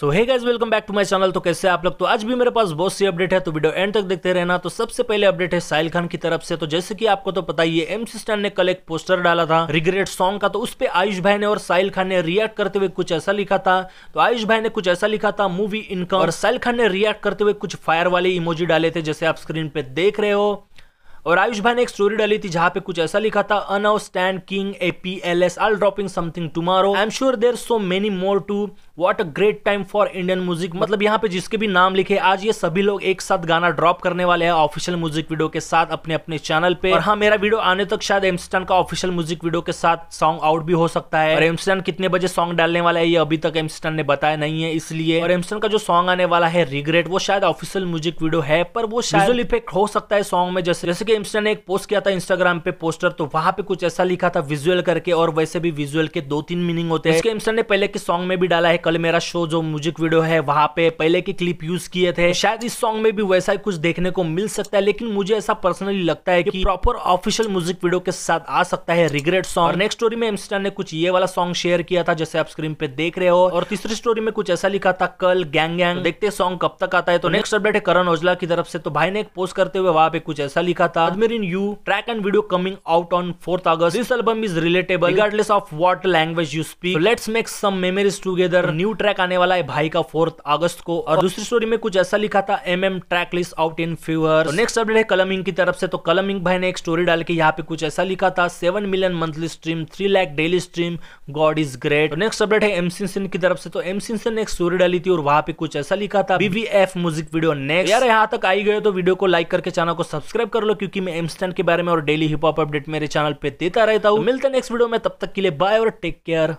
so hey guys welcome back to my channel तो कैसे आप लोग तो आज भी मेरे पास बहुत सी अपडेट है तो वीडियो एंड तक देखते रहना तो सबसे पहले अपडेट है साहिल खान की तरफ से तो जैसे कि आपको तो पता ही है एम स्टैंड ने कल एक पोस्टर डाला था रिग्रेट सॉन्ग का तो उस पर आयुष भाई ने और साहिल खान ने रिएक्ट करते हुए कुछ ऐसा लिखा था तो आयुष भाई ने कुछ ऐसा लिखा था मूवी इनकम और साहिल खान ने रिएक्ट करते हुए कुछ फायर वाले इमोजी डाले थे जैसे आप स्क्रीन पे देख रहे हो और आयुष भाई ने एक स्टोरी डाली थी जहां पे कुछ ऐसा लिखा था अनाउ standing A P L S all dropping something tomorrow I am sure there so many more to what a great time for Indian music मतलब यहाँ पे जिसके भी नाम लिखे आज ये सभी लोग एक साथ गाना ड्रॉप करने वाले हैं ऑफिशियल म्यूजिक वीडियो के साथ अपने अपने चैनल पे और हाँ मेरा वीडियो आने तक शायद एमस्टन का ऑफिशियल म्यूजिक वीडियो के साथ सॉन्ग आउट भी हो सकता है और एमस्टन कितने बजे सॉन्ग डालने वाला है ये अभी तक एमस्टन ने बताया नहीं है इसलिए और एमस्टन का जो सॉन्ग आने वाला है रिग्रेट वो शायद ऑफिशियल म्यूजिक वीडियो है पर वो शायद इफेक्ट हो सकता है सॉन्ग में जैसे जैसे कि एमस्टन ने एक पोस्ट किया था इंस्टाग्राम पे पोस्टर तो वहां पे कुछ ऐसा लिखा था विजुअल करके और वैसे भी विजुअल के दो तीन मीनिंग होते हैं इसके ने पहले के सॉन्ग में भी डाला है कल मेरा शो जो म्यूजिक वीडियो है वहां पे पहले के क्लिप यूज किए थे शायद इस सॉन्ग में भी वैसा ही कुछ देखने को मिल सकता है लेकिन मुझे ऐसा पर्सनली लगता है कि प्रॉपर ऑफिशियल म्यूजिक वीडियो के साथ आ सकता है रिग्रेट सॉन्ग नेक्स्ट स्टोरी में एमस्टर ने कुछ ये वाला सॉन्ग शेयर किया था जैसे आप स्क्रीन पे देख रहे हो और तीसरी स्टोरी में कुछ ऐसा लिखा था कल गैंग गैंग तो देखते सॉन्ग कब तक आता है तो नेक्स्ट अपडेट है करण ओजला की तरफ से तो भाई ने एक पोस्ट करते हुए वहां पे कुछ ऐसा लिखा था Ajmer new track and video coming out on fourth August this album is relatable regardless of what language you speak let's make some memories together new track आने वाला है भाई का फोर्थ अगस्त को और दूसरी स्टोरी में कुछ ऐसा लिखा था M M track list out in few hours next update है कलमिंग की तरफ से तो कलमिंग भाई ने एक स्टोरी डाल के यहाँ पे कुछ ऐसा लिखा था seven million monthly stream three lakh daily stream God is great next update है एम सिंसन की तरफ से तो एम सिंसन ने एक स्टोरी डाली थी और वहां पे कुछ ऐसा लिखा था बीवीएफ म्यूजिक वीडियो नेक्स्ट यार यहाँ तक आई गए तो वीडियो को लाइक करके चैनल को सब्सक्राइब कर लो क्योंकि मैं एमस्टन के बारे में और डेली हिप हॉप अपडेट मेरे चैनल पे देता रहता हूँ तो मिलते नेक्स्ट वीडियो में तब तक के लिए बाय और टेक केयर